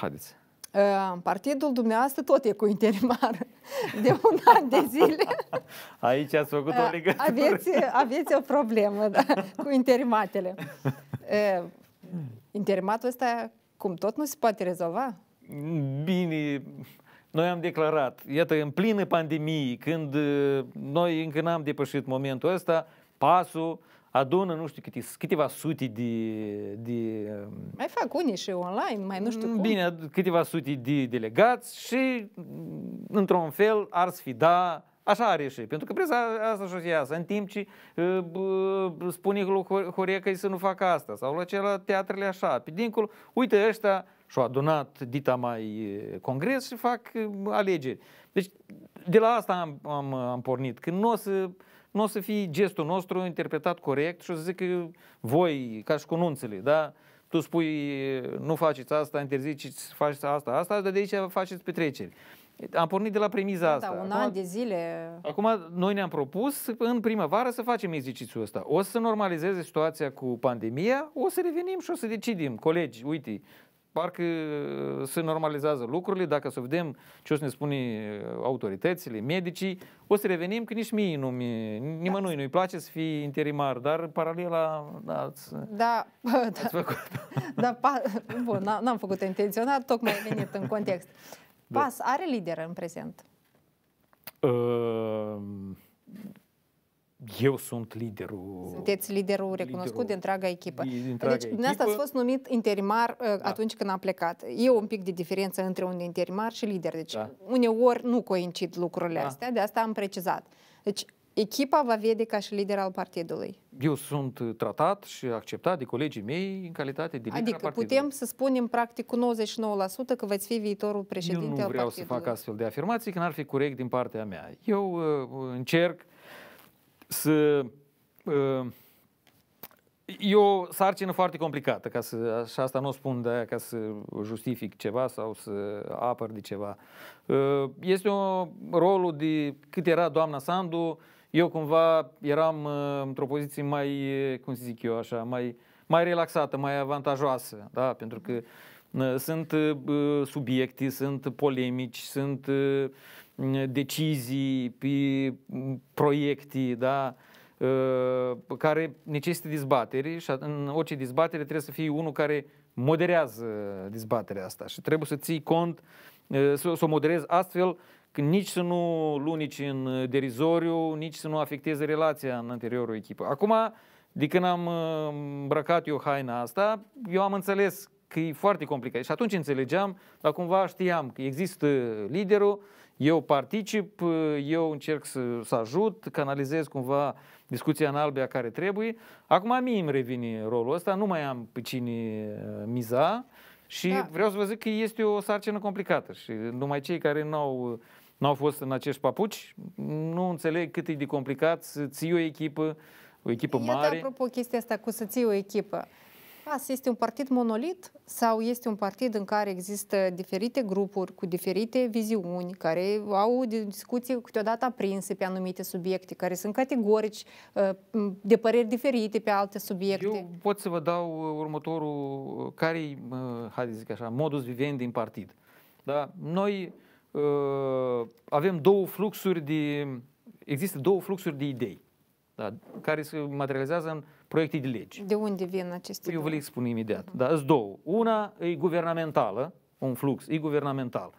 Haideți. Ă, partidul dumneavoastră tot e cu interimar de un an de zile. Aici ați făcut o ă, legătură. Aveți, aveți o problemă da, cu interimatele. Ă, interimatul ăsta, cum tot nu se poate rezolva? Bine, noi am declarat, iată, în plină pandemie, când noi încă n-am depășit momentul ăsta, pasul adună nu știu câte, câteva sute de, de... Mai fac unii și online, mai nu știu mm, cum. Bine, câteva sute de delegați și mm, într-un fel ar da... Așa are și, pentru că presa asta și o iasă, în timp ce spune lui Horeca să nu facă asta, sau la cele teatrele așa, pe dincolo, uite ăștia și-au adunat dita mai congres și fac alegeri. Deci, de la asta am, am, am pornit, că nu o să nu o să fie gestul nostru interpretat corect și o să zic că voi, ca și cu nunțele, da? Tu spui, nu faceți asta, interziceți, faceți asta, asta, dar de aici faceți petreceri. Am pornit de la premiza da, da asta. Da, un acum, an de zile. Acum noi ne-am propus în primăvară să facem exercițiul ăsta. O să normalizeze situația cu pandemia, o să revenim și o să decidim, colegi, uite, parcă uh, se normalizează lucrurile, dacă să vedem ce o să ne spune uh, autoritățile, medicii, o să revenim că nici mie nu nimănui da. nu-i place să fii interimar, dar paralela, da, ați, da, ați da, făcut. Da, pa, bun, n-am făcut intenționat, tocmai a venit în context. Da. PAS da. are lider în prezent? Uh, eu sunt liderul... Sunteți liderul recunoscut liderul, de întreaga echipă. De, de deci, întreaga deci, dumneavoastră ați fost numit interimar uh, da. atunci când a plecat. E un pic de diferență între un interimar și lider. Deci, da. uneori nu coincid lucrurile da. astea, de asta am precizat. Deci, echipa va vede ca și lider al partidului. Eu sunt tratat și acceptat de colegii mei în calitate de lider adică al putem să spunem practic cu 99% că veți fi viitorul președinte al partidului. Eu nu vreau să fac astfel de afirmații, că n-ar fi corect din partea mea. Eu uh, încerc uh, să... Uh, e o sarcină foarte complicată, ca să, și asta nu o spun de ca să justific ceva sau să apăr de ceva. Uh, este un rolul de cât era doamna Sandu, eu cumva eram uh, într-o poziție mai, cum să zic eu așa, mai, mai relaxată, mai avantajoasă, da? pentru că sunt subiecte, sunt polemici, sunt decizii, pe proiecte, da? Ă, care necesită dezbatere și în orice dezbatere trebuie să fie unul care moderează dezbaterea asta și trebuie să ții cont, ă, să, o moderezi astfel că nici să nu lunici în derizoriu, nici să nu afecteze relația în interiorul echipă. Acum, de când am ă, îmbrăcat eu haina asta, eu am înțeles că e foarte complicat. Și atunci înțelegeam, dar cumva știam că există liderul eu particip, eu încerc să, să ajut, canalizez cumva discuția în albia care trebuie. Acum mie îmi revine rolul ăsta, nu mai am pe cine uh, miza și da. vreau să vă zic că este o sarcină complicată și numai cei care nu au n-au fost în acești papuci, nu înțeleg cât e de complicat să ții o echipă, o echipă Iată, mare. Iată, apropo, chestia asta cu să ții o echipă. PAS da, este un partid monolit sau este un partid în care există diferite grupuri cu diferite viziuni, care au discuții câteodată aprinse pe anumite subiecte, care sunt categorici uh, de păreri diferite pe alte subiecte? Eu pot să vă dau uh, următorul, uh, care hai să zic așa, modus vivendi în partid. Da? Noi avem două fluxuri de, există două fluxuri de idei, da? care se materializează în proiecte de legi. De unde vin aceste păi Eu vă le spun imediat. Uh-huh. Da, sunt două. Una e guvernamentală, un flux, e guvernamental.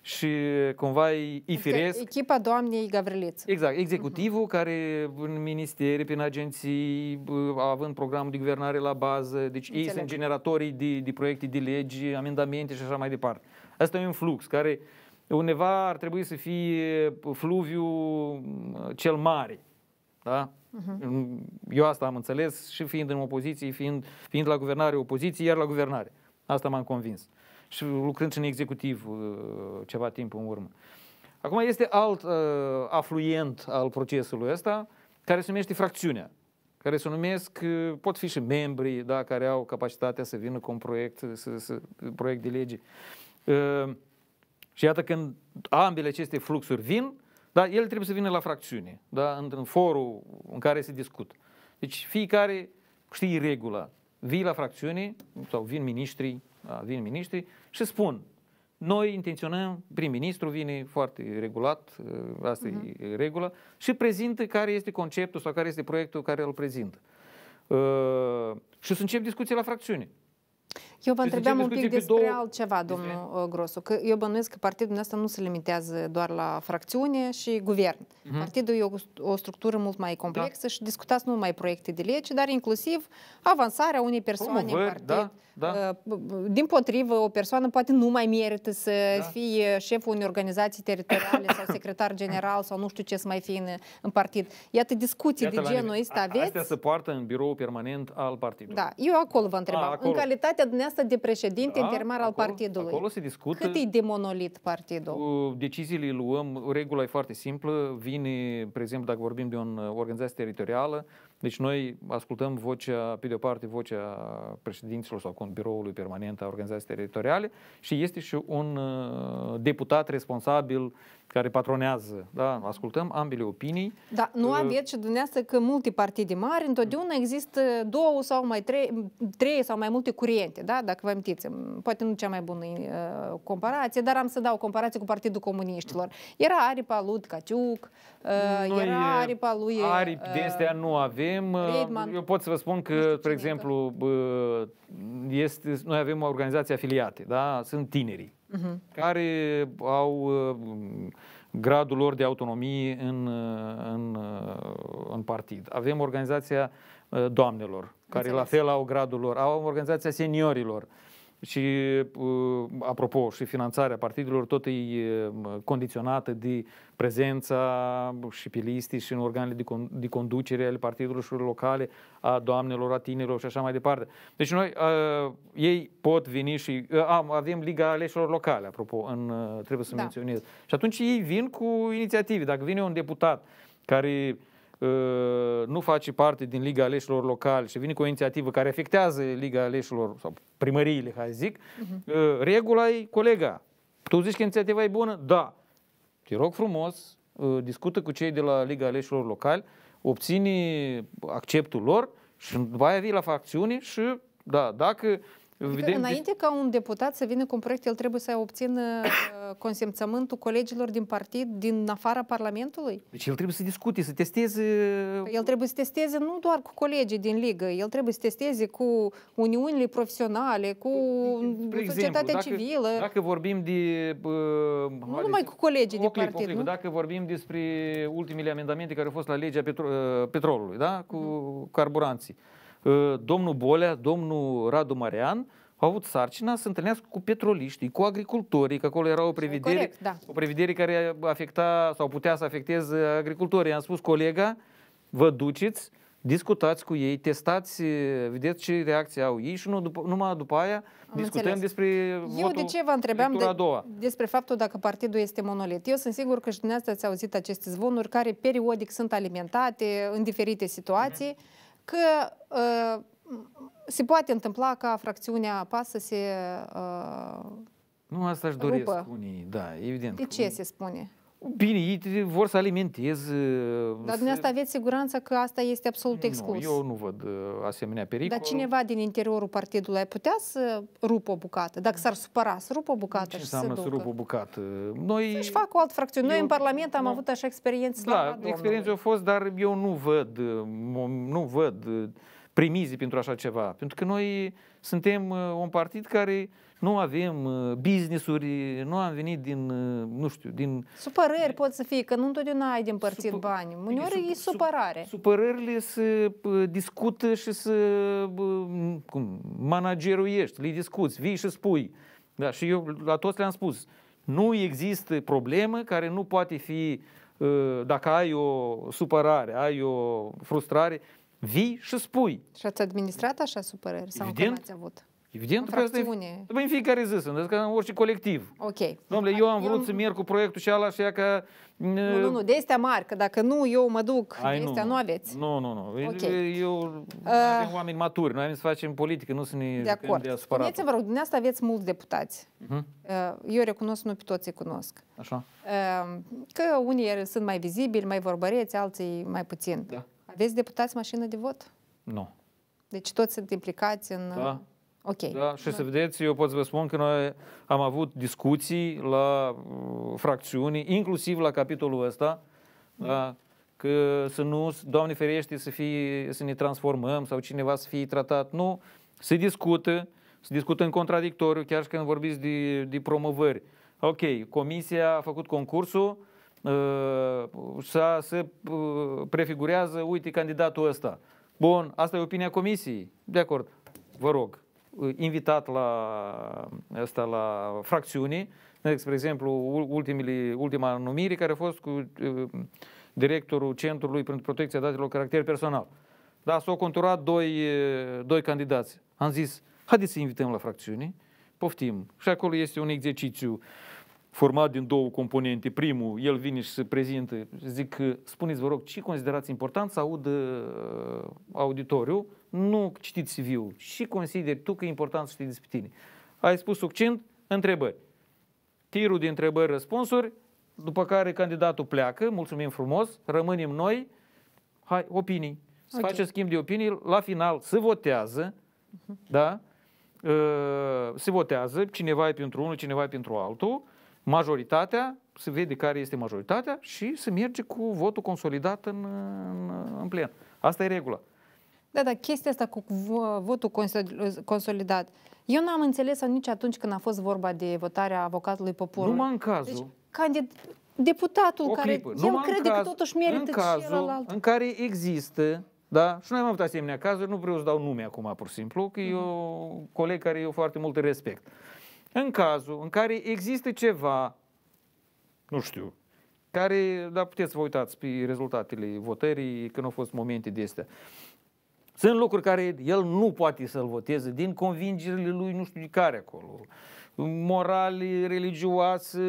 Și cumva e, e adică firesc. Echipa doamnei Gavriliță. Exact, mhm. executivul uh-huh. care în ministere, prin agenții, având programul de guvernare la bază, deci Înțeleg. ei sunt generatorii de, de proiecte de legi, amendamente și așa mai departe. Asta e un flux care undeva ar trebui să fie fluviu cel mare. Da? Uh-huh. Eu asta am înțeles și fiind în opoziție, fiind, fiind la guvernare opoziție, iar la guvernare. Asta m-am convins. Și lucrând și în executiv uh, ceva timp în urmă. Acum este alt uh, afluent al procesului ăsta care se numește fracțiunea care se numesc, uh, pot fi și membri, da, care au capacitatea să vină cu un proiect, să, să, proiect de lege. Uh, și iată când ambele aceste fluxuri vin, da? El trebuie să vină la fracțiune, da? într-un forul în care se discută. Deci fiecare știe regula. Vii la fracțiune, sau vin miniștrii, da, vin miniștrii și spun, noi intenționăm, prim-ministru vine foarte regulat, ă, asta uh-huh. e regula, și prezintă care este conceptul sau care este proiectul care îl prezintă. Uh, și să încep discuții la fracțiune. Eu vă întrebam un pic despre două... altceva, domnul despre... Uh, Grosu, că eu bănuiesc că partidul ăsta nu se limitează doar la fracțiune și guvern. Uh mhm. -huh. Partidul e o, o structură mult mai complexă da. și discutați nu numai proiecte de lege, dar inclusiv avansarea unei persoane Promovări, în partid. Da, da. Uh, din potrivă, o persoană poate nu mai merită să da. fie șeful unei organizații teritoriale sau secretar general sau nu știu ce să mai fie în, în partid. Iată discuții Iată de genul ăsta aveți. Astea se poartă în birou permanent al partidului. Da, eu acolo vă întrebam. A, acolo. În calitatea dumneavoastră asta de președinte da, intermar al partidului. Acolo se discută. Cât e de monolit partidul? Deciziile luăm, regula e foarte simplă, vine, prezent exemplu, dacă vorbim de o organizație teritorială, deci noi ascultăm vocea, pe de o parte, vocea președinților sau biroului permanent a organizației teritoriale și este și un uh, deputat responsabil care patronează. Da? Ascultăm ambele opinii. Da, nu uh, aveți și dumneavoastră că multe partide mari, întotdeauna există două sau mai trei, trei sau mai multe curente, da? dacă vă amintiți. Poate nu cea mai bună uh, comparație, dar am să dau o comparație cu Partidul Comuniștilor. Era aripa Lut, Caciuc, uh, era aripa lui... Aripi uh, de nu avem avem, uh, Friedman. eu pot să vă spun că, spre exemplu, este, noi avem o organizație afiliate, da? sunt tinerii, uh-huh. care au uh, gradul lor de autonomie în, uh, în, în partid. Avem organizația doamnelor, care Înțeles. la fel au gradul lor, au organizația seniorilor, și, uh, apropo, și finanțarea partidelor tot e um, condiționată de prezența și pe listii și în organele de, conducere ale partidelor și locale, a doamnelor, a tinerilor și așa mai departe. Deci noi, uh, ei pot veni și... Uh, avem Liga Aleșilor Locale, apropo, în, uh, trebuie să da. menționez. Și atunci ei vin cu inițiative. Dacă vine un deputat care Uh, nu face parte din Liga Aleșilor Locali și vine cu o inițiativă care afectează Liga Aleșilor sau primăriile, hai zic, uh-huh. regula e colega. Tu zici că inițiativa e bună? Da. Te rog frumos, uh, discută cu cei de la Liga Aleșilor Locali, obține acceptul lor și după aia vii la facțiune și, da, dacă Adică înainte ca un deputat să vină cu un proiect, el trebuie să obțină consimțământul colegilor din partid din afara Parlamentului? Deci el trebuie să discute, să testeze... Păi el trebuie să testeze nu doar cu colegii din ligă, el trebuie să testeze cu uniunile profesionale, cu Spre păi, societatea exemplu, dacă, civilă. Dacă vorbim de... Uh, nu numai cu colegii clip, partid. Clip, nu? Dacă vorbim despre ultimele amendamente care au fost la legea petro ă, petrolului, da? cu uh mhm. -huh. carburanții. Uh, domnul Bolea, domnul Radu Marian, uh, au avut sarcina să întâlnească cu petroliștii, cu agricultorii, că acolo era o prevedere, Corect, da. o prevedere care afecta sau putea să afecteze agricultorii. Am spus, colega, vă duceți, discutați cu ei, testați, vedeți ce reacție au ei și nu, după, numai după aia Am discutăm înțeles. despre Eu de ce vă întrebeam de, a doua. despre faptul dacă partidul este monolit. Eu sunt sigur că și dumneavoastră ați auzit aceste zvonuri care periodic sunt alimentate în diferite situații, mm-hmm. că uh, se poate întâmpla ca fracțiunea PAS să se uh, Nu, asta își doresc unii, da, evident. De ce se spune? Bine, ei vor să alimenteze. Dar dumneavoastră aveți siguranța că asta este absolut exclus. Nu, eu nu văd ă, asemenea pericol. Dar cineva din interiorul partidului ar putea să rupă o bucată? Dacă s-ar supăra, să rupă o bucată Ce și înseamnă să, să rupă o bucată? Noi... Să-și fac o altă fracțiune. Noi în Parlament am nu... avut așa experiențe. Da, experiența au fost, dar eu nu văd, nu văd premize pentru așa ceva. Pentru că noi suntem uh, un partid care nu avem uh, business-uri, nu am venit din, uh, nu știu, din... Supărări pot să fie, că nu întotdeauna ai din părțit Supă... bani. Uneori sup... e supărare. Supărările se discută și să cum, manageruiești, le discuți, vii și spui. Da, și eu la toți le-am spus, nu există problemă care nu poate fi, dacă ai o supărare, ai o frustrare, vii și spui. Și ați administrat așa supărări? Sau Evident. Încă ați avut? Evident, că asta e, bă, păi, în fiecare zi sunt, că adică în orice colectiv. Ok. Domnule, eu am vrut eu... să merg cu proiectul și ala și că... Nu, nu, nu, de astea mari, că dacă nu, eu mă duc, Ai, de astea nu, nu aveți. Nu, nu, nu. Okay. Eu uh, avem oameni maturi, noi am să facem politică, nu să ne de acord. de supărat. Spuneți-vă rog, dumneavoastră aveți mulți deputați. Uh-huh. Eu recunosc, nu pe toți îi cunosc. Așa. Uh, că unii sunt mai vizibili, mai vorbăreți, alții mai puțin. Da. Aveți deputați mașină de vot? Nu. Deci toți sunt implicați în... Da. Ok. Da, și da. să vedeți, eu pot să vă spun că noi am avut discuții la uh, fracțiuni, inclusiv la capitolul ăsta, da. Da, că să nu, Doamne ferește, să, fie, să ne transformăm sau cineva să fie tratat. Nu, se discută, se discută în contradictoriu, chiar și când vorbiți de, de promovări. Ok, comisia a făcut concursul, Ă, să se ă, prefigurează, uite, candidatul ăsta. Bun, asta e opinia comisiei. De acord, vă rog, ă, invitat la, asta, la fracțiune, deci, spre exemplu, ultimile, ultima numire care a fost cu directorul Centrului pentru Protecția Datelor Caracter Personal. Da, s-au conturat doi, doi candidați. Am zis, haideți să invităm la fracțiuni, poftim. Și acolo este un exercițiu uh, format din două componente. Primul, el vine și se prezintă, zic, spuneți vă rog, ce considerați important să audă uh, auditoriu, nu citiți CV-ul și consideri tu că e important să știi despre tine. Ai spus succint, întrebări. Tirul de întrebări, răspunsuri, după care candidatul pleacă, mulțumim frumos, rămânem noi, hai, opinii. Să okay. facem schimb de opinii, la final se votează, uh-huh. da? Uh, se votează, cineva e pentru unul, cineva e pentru altul, majoritatea, se vede care este majoritatea și se merge cu votul consolidat în, în, în plen. Asta e regula. Da, dar chestia asta cu votul consolidat. Eu n-am înțeles nici atunci când a fost vorba de votarea avocatului poporului. Numai în cazul... Deci, candid, deputatul care... nu crede caz, că totuși merită în cazul și celălalt. în care există da? Și noi am avut asemenea cazuri, nu vreau să dau nume acum, pur și simplu, că e un mhm. coleg care eu foarte mult respect. Uh, în cazul în care există ceva, nu știu, care, da, puteți să vă uitați pe rezultatele votării când au fost momente de astea. Sunt lucruri care el nu poate să-l voteze din convingerile lui nu știu de care acolo, morale, religioase,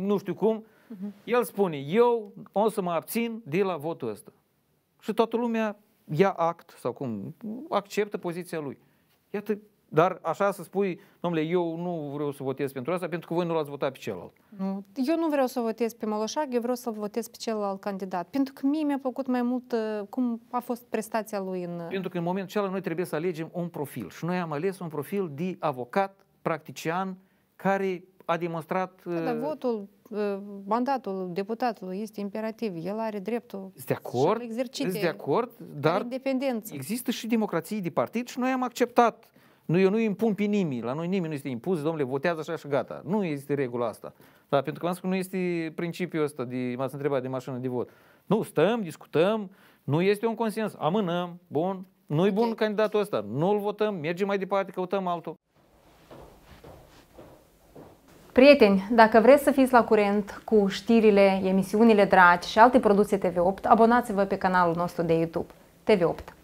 nu știu cum. Mhm. El spune, eu o să mă abțin de la votul ăsta. Și toată lumea ia act sau cum, acceptă poziția lui. Iată dar așa să spui, domnule, eu nu vreau să votez pentru asta, pentru că voi nu l-ați votat pe celălalt. Nu. Eu nu vreau să votez pe Moloșac, eu vreau să votez pe celălalt candidat. Pentru că mie mi-a plăcut mai mult uh, cum a fost prestația lui în... Uh, pentru că în momentul acela noi trebuie să alegem un profil. Și noi am ales un profil de avocat, practician, care a demonstrat... Da, dar uh, votul, mandatul deputatului este imperativ. El are dreptul de acord, să de acord, dar independență. Există și democrații de partid și noi am acceptat nu, eu nu impun pe nimeni, la noi nimeni nu este impus, domnule, votează așa și gata. Nu este regula asta. Da, pentru că am spus nu este principiul ăsta, de, m-ați întrebat de mașină de vot. Nu, stăm, discutăm, nu este un consens, amânăm, bun, nu e bun candidatul ăsta, nu-l votăm, mergem mai departe, căutăm altul. Prieteni, dacă vreți să fiți la curent cu știrile, emisiunile dragi și alte produse TV8, abonați-vă pe canalul nostru de YouTube TV8.